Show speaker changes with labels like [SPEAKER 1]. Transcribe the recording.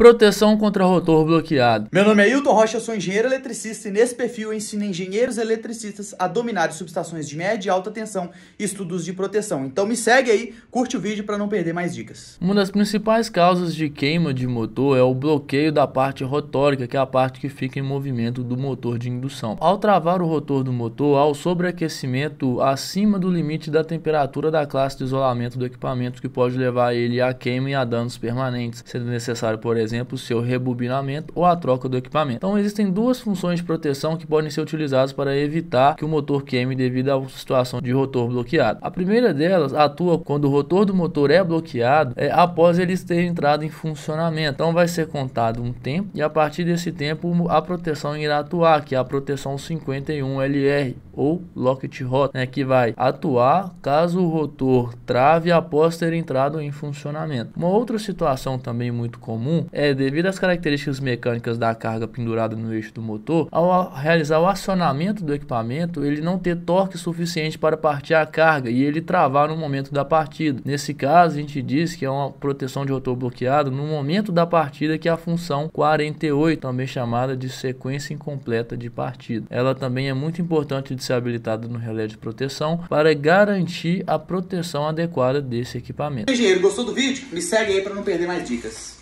[SPEAKER 1] proteção contra rotor bloqueado. Meu nome
[SPEAKER 2] é Hilton Rocha, sou engenheiro eletricista e nesse perfil eu ensino engenheiros eletricistas a dominar subestações de média e alta tensão e estudos de proteção. Então me segue aí, curte o vídeo para não perder mais dicas.
[SPEAKER 1] Uma das principais causas de queima de motor é o bloqueio da parte rotórica, que é a parte que fica em movimento do motor de indução. Ao travar o rotor do motor, há o sobreaquecimento acima do limite da temperatura da classe de isolamento do equipamento que pode levar ele à queima e a danos permanentes, sendo necessário, por exemplo, exemplo, o seu rebobinamento ou a troca do equipamento. Então existem duas funções de proteção que podem ser utilizadas para evitar que o motor queime devido à situação de rotor bloqueado. A primeira delas atua quando o rotor do motor é bloqueado é, após ele ter entrado em funcionamento. Então vai ser contado um tempo e a partir desse tempo a proteção irá atuar, que é a proteção 51LR ou Locket Rot, né, que vai atuar caso o rotor trave após ter entrado em funcionamento. Uma outra situação também muito comum é é devido às características mecânicas da carga pendurada no eixo do motor, ao realizar o acionamento do equipamento, ele não ter torque suficiente para partir a carga e ele travar no momento da partida. Nesse caso, a gente diz que é uma proteção de rotor bloqueado no momento da partida, que é a função 48, também chamada de sequência incompleta de partida. Ela também é muito importante de ser habilitada no relé de proteção para garantir a proteção adequada desse equipamento. Engenheiro,
[SPEAKER 2] gostou do vídeo? Me segue aí para não perder mais dicas.